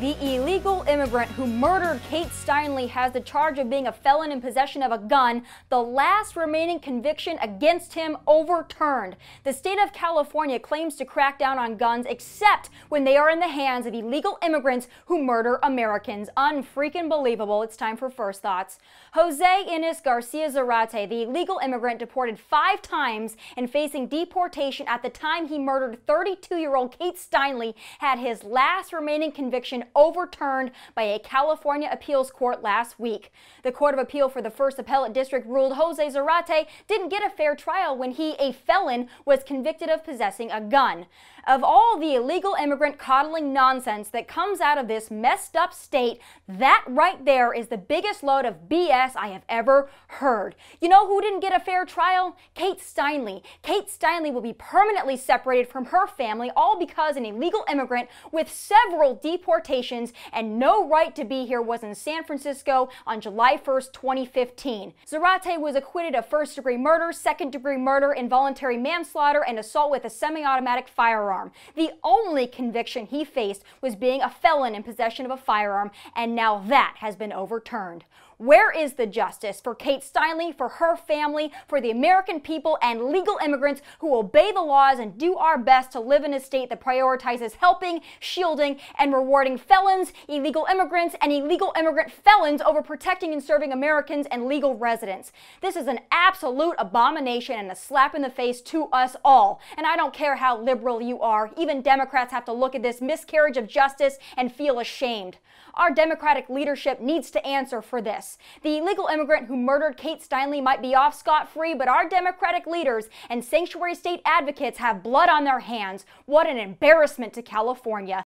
The illegal immigrant who murdered Kate Steinle has the charge of being a felon in possession of a gun, the last remaining conviction against him overturned. The state of California claims to crack down on guns except when they are in the hands of illegal immigrants who murder Americans. Unfreaking believable. It's time for first thoughts. Jose Ines Garcia Zarate, the illegal immigrant deported five times and facing deportation at the time he murdered 32 year old Kate Steinle, had his last remaining conviction overturned by a California appeals court last week. The Court of Appeal for the First Appellate District ruled Jose Zarate didn't get a fair trial when he, a felon, was convicted of possessing a gun. Of all the illegal immigrant coddling nonsense that comes out of this messed up state, that right there is the biggest load of BS I have ever heard. You know who didn't get a fair trial? Kate Steinle. Kate Steinle will be permanently separated from her family all because an illegal immigrant with several deportations and no right to be here was in San Francisco on July 1st, 2015. Zarate was acquitted of first degree murder, second degree murder, involuntary manslaughter, and assault with a semi automatic firearm. The only conviction he faced was being a felon in possession of a firearm, and now that has been overturned. Where is the justice for Kate Steinle, for her family, for the American people and legal immigrants who obey the laws and do our best to live in a state that prioritizes helping, shielding, and rewarding felons, illegal immigrants, and illegal immigrant felons over protecting and serving Americans and legal residents. This is an absolute abomination and a slap in the face to us all. And I don't care how liberal you are, even Democrats have to look at this miscarriage of justice and feel ashamed. Our Democratic leadership needs to answer for this. The illegal immigrant who murdered Kate Steinle might be off scot free, but our Democratic leaders and sanctuary state advocates have blood on their hands. What an embarrassment to California.